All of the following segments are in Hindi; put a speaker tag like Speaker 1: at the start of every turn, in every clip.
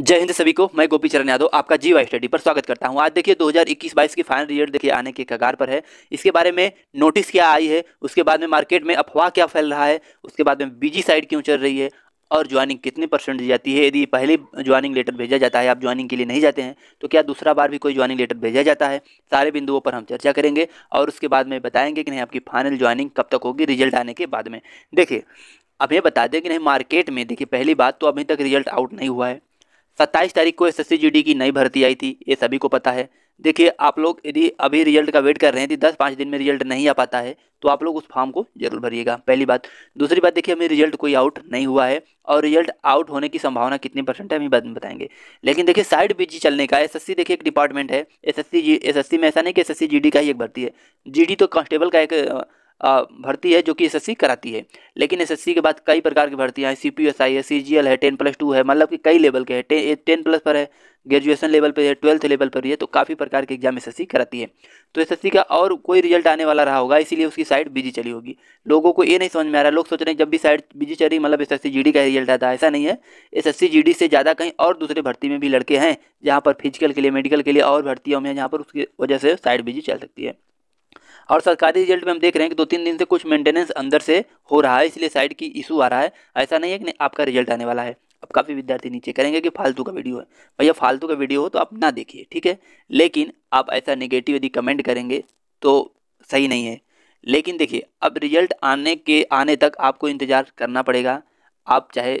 Speaker 1: जय हिंद सभी को मैं गोपी चरण यादव आपका जी वाई स्टडी पर स्वागत करता हूं आज देखिए 2021-22 की फाइनल रिजल्ट देखिए आने के कगार पर है इसके बारे में नोटिस क्या आई है उसके बाद में मार्केट में अफवाह क्या फैल रहा है उसके बाद में बीजी साइड क्यों चल रही है और ज्वाइनिंग कितने परसेंट दी जाती है यदि पहले ज्वाइनिंग लेटर भेजा जाता है आप ज्वाइनिंग के लिए नहीं जाते हैं तो क्या दूसरा बार भी कोई ज्वाइनिंग लेटर भेजा जाता है सारे बिंदुओं पर हम चर्चा करेंगे और उसके बाद में बताएंगे कि नहीं आपकी फाइनल ज्वाइनिंग कब तक होगी रिजल्ट आने के बाद में देखिए अब ये बता दें कि नहीं मार्केट में देखिए पहली बात तो अभी तक रिजल्ट आउट नहीं हुआ है सत्ताईस तारीख को एस एस की नई भर्ती आई थी ये सभी को पता है देखिए आप लोग यदि अभी रिजल्ट का वेट कर रहे हैं यदि दस पाँच दिन में रिजल्ट नहीं आ पाता है तो आप लोग उस फॉर्म को जरूर भरिएगा पहली बात दूसरी बात देखिए हमें रिजल्ट कोई आउट नहीं हुआ है और रिजल्ट आउट होने की संभावना कितनी परसेंट है अभी बाद में बताएंगे लेकिन देखिए साइड बीजी चलने का एस देखिए एक डिपार्टमेंट है एस जी में ऐसा नहीं कि एस एस का ही एक भर्ती है जी तो कॉन्स्टेबल का एक भर्ती है जो कि एस कराती है लेकिन एस के बाद कई प्रकार की भर्तियाँ हैं सी पी एस आई है सी जी एल है टेन प्लस टू है मतलब कि कई लेवल के हैं टे, टेन प्लस पर है ग्रेजुएशन लेवल पर है ट्वेल्थ लेवल पर भी है तो काफ़ी प्रकार के एग्जाम एस कराती है तो एस का और कोई रिजल्ट आने वाला रहा होगा इसीलिए उसकी साइड बिजी चली होगी लोगों को ये नहीं समझ में आ रहा लोग सोच रहे हैं जब भी साइड बिजी चली मतलब एस एस का रिजल्ट आता है ऐसा नहीं है एस एस से ज़्यादा कहीं और दूसरे भर्ती में भी लड़के हैं जहाँ पर फिजिकल के लिए मेडिकल के लिए और भर्तियों में जहाँ पर उसकी वजह से साइड बिजी चल सकती है और सरकारी रिजल्ट में हम देख रहे हैं कि दो तीन दिन से कुछ मेंटेनेंस अंदर से हो रहा है इसलिए साइड की इशू आ रहा है ऐसा नहीं है कि आपका रिजल्ट आने वाला है अब काफ़ी विद्यार्थी नीचे करेंगे कि फालतू का वीडियो है भैया फालतू का वीडियो हो तो आप ना देखिए ठीक है लेकिन आप ऐसा नेगेटिव यदि कमेंट करेंगे तो सही नहीं है लेकिन देखिए अब रिजल्ट आने के आने तक आपको इंतज़ार करना पड़ेगा आप चाहे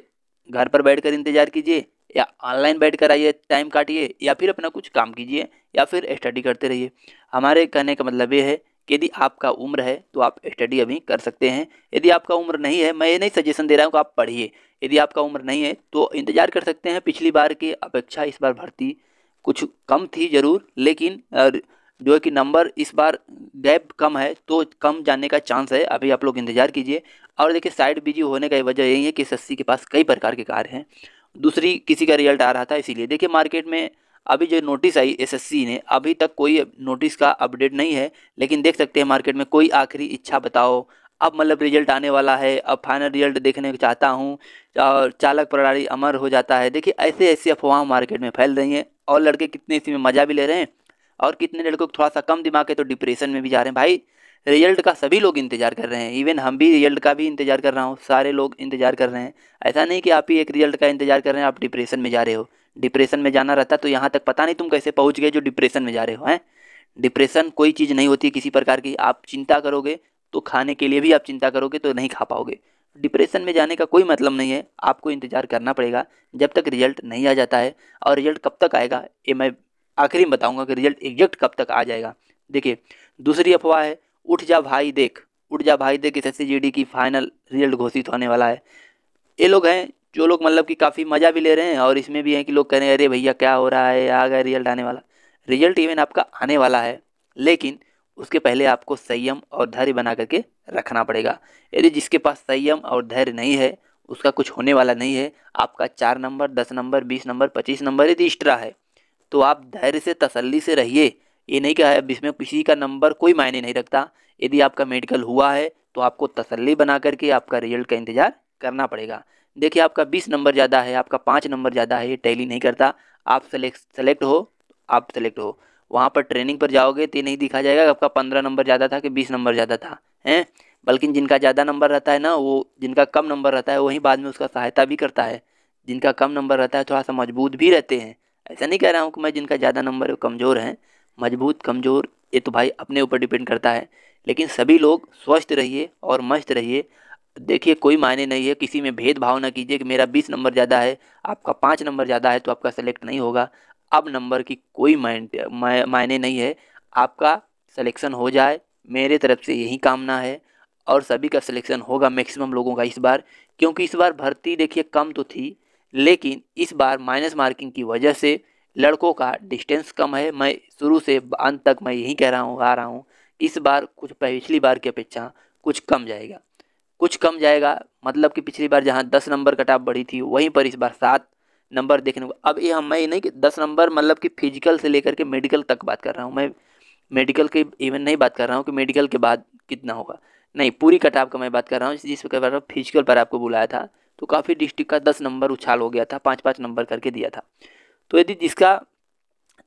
Speaker 1: घर पर बैठकर इंतज़ार कीजिए या ऑनलाइन बैठ कर आइए टाइम काटिए या फिर अपना कुछ काम कीजिए या फिर स्टडी करते रहिए हमारे कहने का मतलब ये है कि यदि आपका उम्र है तो आप स्टडी अभी कर सकते हैं यदि आपका उम्र नहीं है मैं ये नहीं सजेशन दे रहा हूँ कि आप पढ़िए यदि आपका उम्र नहीं है तो इंतज़ार कर सकते हैं पिछली बार की अपेक्षा इस बार भर्ती कुछ कम थी ज़रूर लेकिन जो है कि नंबर इस बार गैप कम है तो कम जाने का चांस है अभी आप लोग इंतज़ार कीजिए और देखिए साइड बिजी होने का वजह यही है कि एस के पास कई प्रकार के कार्य हैं दूसरी किसी का रिजल्ट आ रहा था इसीलिए देखिए मार्केट में अभी जो नोटिस आई एसएससी ने अभी तक कोई नोटिस का अपडेट नहीं है लेकिन देख सकते हैं मार्केट में कोई आखिरी इच्छा बताओ अब मतलब रिजल्ट आने वाला है अब फाइनल रिजल्ट देखने को चाहता हूँ और चालक प्रणाली अमर हो जाता है देखिए ऐसे ऐसी अफवाह मार्केट में फैल रही हैं और लड़के कितने इसी में मज़ा भी ले रहे हैं और कितने लड़कों को थोड़ा सा कम दिमाग है तो डिप्रेशन में भी जा रहे हैं भाई रिजल्ट का सभी लोग इंतजार कर रहे हैं इवन हम भी रिजल्ट का भी इंतजार कर रहा हूँ सारे लोग इंतजार कर रहे हैं ऐसा नहीं कि आप ही एक रिजल्ट का इंतजार कर रहे हैं आप डिप्रेशन में जा रहे हो डिप्रेशन में जाना रहता तो यहाँ तक पता नहीं तुम कैसे पहुँच गए जो डिप्रेशन में जा रहे हो हैं डिप्रेशन कोई चीज़ नहीं होती किसी प्रकार की आप चिंता करोगे तो खाने के लिए भी आप चिंता करोगे तो नहीं खा पाओगे डिप्रेशन में जाने का कोई मतलब नहीं है आपको इंतज़ार करना पड़ेगा जब तक रिजल्ट नहीं आ जाता है और रिजल्ट कब तक आएगा ये मैं आखिरी में बताऊँगा कि रिजल्ट एग्जैक्ट कब तक आ जाएगा देखिए दूसरी अफवाह है उठ जा भाई देख उठ जा भाई देख इस एस की फाइनल रिजल्ट घोषित होने वाला है ये लोग हैं जो लोग मतलब कि काफ़ी मज़ा भी ले रहे हैं और इसमें भी है कि लोग कह रहे हैं अरे भैया क्या हो रहा है आ गया रिजल्ट आने वाला रिजल्ट इवेंट आपका आने वाला है लेकिन उसके पहले आपको संयम और धैर्य बना करके रखना पड़ेगा यदि जिसके पास संयम और धैर्य नहीं है उसका कुछ होने वाला नहीं है आपका चार नंबर दस नंबर बीस नंबर पच्चीस नंबर यदि एक्स्ट्रा है तो आप धैर्य से तसल्ली से रहिए ये नहीं कहा अब इसमें किसी का नंबर कोई मायने नहीं रखता यदि आपका मेडिकल हुआ है तो आपको तसल्ली बना करके आपका रिजल्ट का इंतज़ार करना पड़ेगा देखिए आपका बीस नंबर ज़्यादा है आपका पाँच नंबर ज़्यादा है ये टैली नहीं करता आप सेलेक्ट सेलेक्ट हो आप सेलेक्ट हो वहाँ पर ट्रेनिंग पर जाओगे तो नहीं दिखा जाएगा आपका पंद्रह नंबर ज़्यादा था कि बीस नंबर ज़्यादा था हैं बल्कि जिनका ज़्यादा नंबर रहता है ना वो जिनका कम नंबर रहता है वहीं बाद में उसका सहायता भी करता है जिनका कम नंबर रहता है थोड़ा सा मजबूत भी रहते हैं ऐसा नहीं कह रहा हूँ कि मैं जिनका ज़्यादा नंबर है कमज़ोर हैं मजबूत कमज़ोर ये तो भाई अपने ऊपर डिपेंड करता है लेकिन सभी लोग स्वस्थ रहिए और मस्त रहिए देखिए कोई मायने नहीं है किसी में भेदभाव ना कीजिए कि मेरा बीस नंबर ज़्यादा है आपका पाँच नंबर ज़्यादा है तो आपका सेलेक्ट नहीं होगा अब नंबर की कोई मायने नहीं है आपका सलेक्शन हो जाए मेरे तरफ से यही कामना है और सभी का सिलेक्शन होगा मैक्सिमम लोगों का इस बार क्योंकि इस बार भर्ती देखिए कम तो थी लेकिन इस बार माइनस मार्किंग की वजह से लड़कों का डिस्टेंस कम है मैं शुरू से अंत तक मैं यही कह रहा हूँ आ रहा हूँ इस बार कुछ पिछली बार की अपेक्षा कुछ कम जाएगा कुछ कम जाएगा मतलब कि पिछली बार जहाँ दस नंबर कटाप बढ़ी थी वहीं पर इस बार सात नंबर देखने को अब ये हम मैं ये नहीं कि दस नंबर मतलब कि फिजिकल से लेकर के मेडिकल तक बात कर रहा हूँ मैं मेडिकल की इवन नहीं बात कर रहा हूँ कि मेडिकल के बाद कितना होगा नहीं पूरी कटाप का मैं बात कर रहा हूँ जिस प्रकार फिजिकल पर आपको बुलाया था तो काफ़ी डिस्ट्रिक्ट का दस नंबर उछाल हो गया था पाँच पाँच नंबर करके दिया था तो यदि जिसका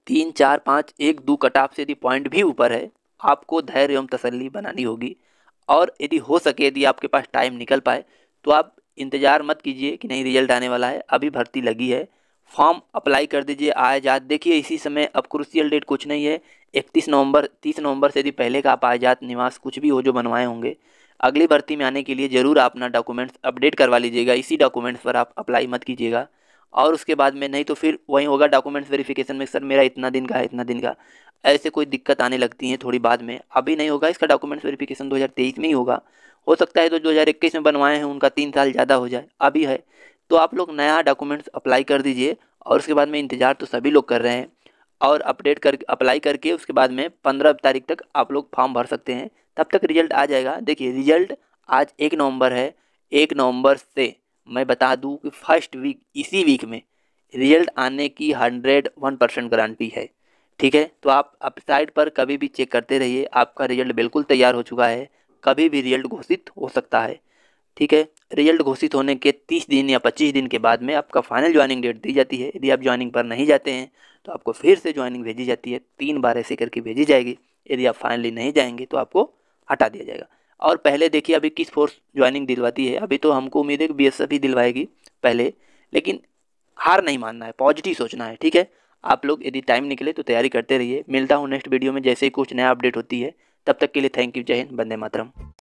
Speaker 1: तीन चार पाँच एक दो कटाप से यदि पॉइंट भी ऊपर है आपको धैर्य एवं तसली बनानी होगी और यदि हो सके यदि आपके पास टाइम निकल पाए तो आप इंतज़ार मत कीजिए कि नहीं रिजल्ट आने वाला है अभी भर्ती लगी है फॉर्म अप्लाई कर दीजिए आज जात देखिए इसी समय अब क्रूसियल डेट कुछ नहीं है इकतीस नवंबर तीस नवंबर से यदि पहले का आप आजाद निवास कुछ भी हो जो बनवाए होंगे अगली भर्ती में आने के लिए ज़रूर अपना डॉक्यूमेंट्स अपडेट करवा लीजिएगा इसी डॉक्यूमेंट्स पर आप अप्लाई मत कीजिएगा और उसके बाद में नहीं तो फिर वही होगा डॉक्यूमेंट्स वेरिफिकेशन में सर मेरा इतना दिन का है इतना दिन का ऐसे कोई दिक्कत आने लगती है थोड़ी बाद में अभी नहीं होगा इसका डॉक्यूमेंट्स वेरिफिकेशन 2023 में ही होगा हो सकता है तो 2021 में बनवाए हैं उनका तीन साल ज़्यादा हो जाए अभी है तो आप लोग नया डॉक्यूमेंट्स अप्लाई कर दीजिए और उसके बाद में इंतज़ार तो सभी लोग कर रहे हैं और अपडेट कर अप्लाई करके उसके बाद में पंद्रह तारीख तक आप लोग फॉर्म भर सकते हैं तब तक रिजल्ट आ जाएगा देखिए रिजल्ट आज एक नवंबर है एक नवंबर से मैं बता दूं कि फर्स्ट वीक इसी वीक में रिजल्ट आने की हंड्रेड वन परसेंट गारंटी है ठीक है तो आप अपसाइड साइट पर कभी भी चेक करते रहिए आपका रिजल्ट बिल्कुल तैयार हो चुका है कभी भी रिजल्ट घोषित हो सकता है ठीक है रिजल्ट घोषित होने के तीस दिन या पच्चीस दिन के बाद में आपका फाइनल ज्वाइनिंग डेट दी जाती है यदि आप ज्वाइनिंग पर नहीं जाते हैं तो आपको फिर से ज्वाइनिंग भेजी जाती है तीन बार ऐसे करके भेजी जाएगी यदि आप फाइनली नहीं जाएंगे तो आपको हटा दिया जाएगा और पहले देखिए अभी किस फोर्स ज्वाइनिंग दिलवाती है अभी तो हमको उम्मीद है कि बी ही दिलवाएगी पहले लेकिन हार नहीं मानना है पॉजिटिव सोचना है ठीक है आप लोग यदि टाइम निकले तो तैयारी करते रहिए मिलता हूँ नेक्स्ट वीडियो में जैसे ही कुछ नया अपडेट होती है तब तक के लिए थैंक यू जय हिंद बंदे मातरम